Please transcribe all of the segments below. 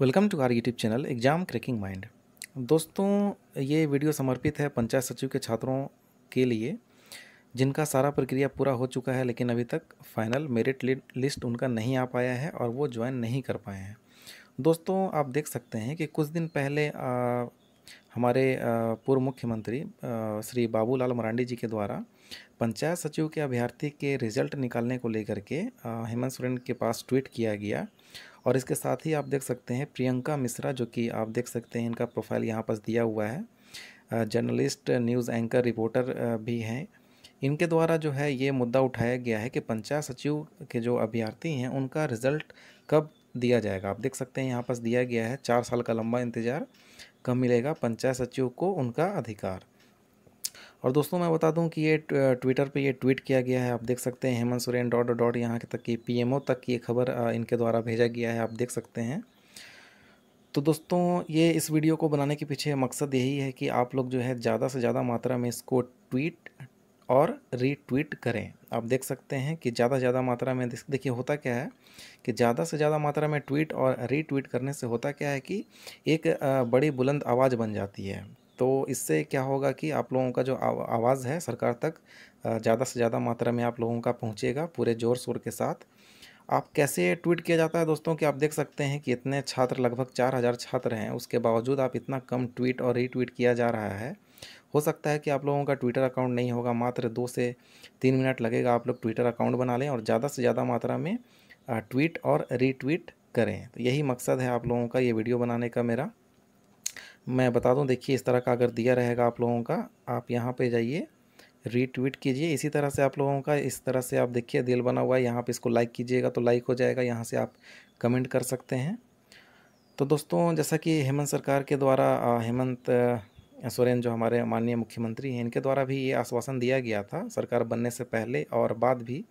welcome to our YouTube channel exam cracking mind दोस्तों ये video समर्पित है पंचायत सचिव के छात्रों के लिए जिनका सारा प्रक्रिया पूरा हो चुका है लेकिन अभी तक फाइनल मेरिट लिस्ट उनका नहीं आ पाया है और वो ज्वाइन नहीं कर पाए हैं दोस्तों आप देख सकते हैं कि कुछ दिन पहले आ, हमारे पूर्व मुख्यमंत्री श्री बाबूलाल मरांडी जी के द्वारा पंचायत सचिव के अभ्यर्थी के रिजल्ट निकालने को लेकर के हेमंत सोरेन के पास ट्वीट किया गया और इसके साथ ही आप देख सकते हैं प्रियंका मिश्रा जो कि आप देख सकते हैं इनका प्रोफाइल यहाँ पर दिया हुआ है जर्नलिस्ट न्यूज़ एंकर रिपोर्टर भी हैं इनके द्वारा जो है ये मुद्दा उठाया गया है कि पंचायत सचिव के जो अभ्यर्थी हैं उनका रिजल्ट कब दिया जाएगा आप देख सकते हैं यहाँ पर दिया गया है चार साल का लंबा इंतज़ार कब मिलेगा पंचायत सचिव को उनका अधिकार और दोस्तों मैं बता दूं कि ये ट्विटर पे ये ट्वीट किया गया है आप देख सकते हैं हेमंत सोरेन डॉट डॉट यहाँ तक की पी तक ये खबर इनके द्वारा भेजा गया है आप देख सकते हैं तो दोस्तों ये इस वीडियो को बनाने के पीछे मकसद यही है कि आप लोग जो है ज़्यादा से ज़्यादा मात्रा में इसको ट्वीट और रीट्वीट करें आप देख सकते हैं कि ज़्यादा से ज़्यादा मात्रा में देखिए होता क्या है कि ज़्यादा से ज़्यादा मात्रा में ट्वीट और रीट्वीट करने से होता क्या है कि एक बड़ी बुलंद आवाज़ बन जाती है तो इससे क्या होगा कि आप लोगों का जो आवाज़ है सरकार तक ज़्यादा से ज़्यादा मात्रा में आप लोगों का पहुँचेगा पूरे ज़ोर शोर के साथ आप कैसे ट्वीट किया जाता है दोस्तों कि आप देख सकते हैं कि इतने छात्र लगभग चार हज़ार छात्र हैं उसके बावजूद आप इतना कम ट्वीट और रीट्वीट किया जा रहा है हो सकता है कि आप लोगों का ट्विटर अकाउंट नहीं होगा मात्र दो से तीन मिनट लगेगा आप लोग ट्विटर अकाउंट बना लें और ज़्यादा से ज़्यादा मात्रा में ट्वीट और रीट्वीट करें तो यही मकसद है आप लोगों का ये वीडियो बनाने का मेरा मैं बता दूं देखिए इस तरह का अगर दिया रहेगा आप लोगों का आप यहाँ पे जाइए रीट्वीट कीजिए इसी तरह से आप लोगों का इस तरह से आप देखिए दिल बना हुआ है यहाँ पे इसको लाइक कीजिएगा तो लाइक हो जाएगा यहाँ से आप कमेंट कर सकते हैं तो दोस्तों जैसा कि हेमंत सरकार के द्वारा हेमंत सोरेन जो हमारे माननीय मुख्यमंत्री हैं इनके द्वारा भी ये आश्वासन दिया गया था सरकार बनने से पहले और बाद भी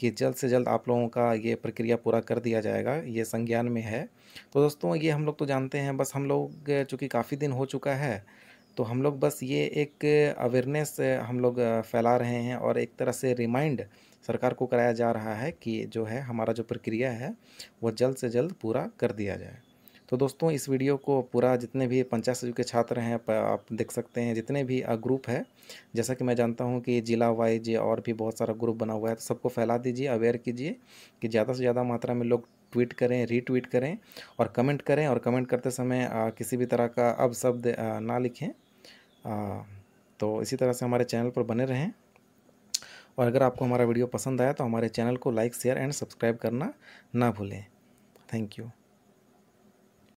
कि जल्द से जल्द आप लोगों का ये प्रक्रिया पूरा कर दिया जाएगा ये संज्ञान में है तो दोस्तों ये हम लोग तो जानते हैं बस हम लोग चूँकि काफ़ी दिन हो चुका है तो हम लोग बस ये एक अवेयरनेस हम लोग फैला रहे हैं और एक तरह से रिमाइंड सरकार को कराया जा रहा है कि जो है हमारा जो प्रक्रिया है वो जल्द से जल्द पूरा कर दिया जाए तो दोस्तों इस वीडियो को पूरा जितने भी पंचायत सचिव के छात्र हैं आप देख सकते हैं जितने भी ग्रुप है जैसा कि मैं जानता हूँ कि जिला वाइज और भी बहुत सारा ग्रुप बना हुआ है तो सबको फैला दीजिए अवेयर कीजिए कि ज़्यादा से ज़्यादा मात्रा में लोग ट्वीट करें रीट्वीट करें और कमेंट करें और कमेंट करते समय किसी भी तरह का अब शब्द ना लिखें तो इसी तरह से हमारे चैनल पर बने रहें और अगर आपको हमारा वीडियो पसंद आया तो हमारे चैनल को लाइक शेयर एंड सब्सक्राइब करना ना भूलें थैंक यू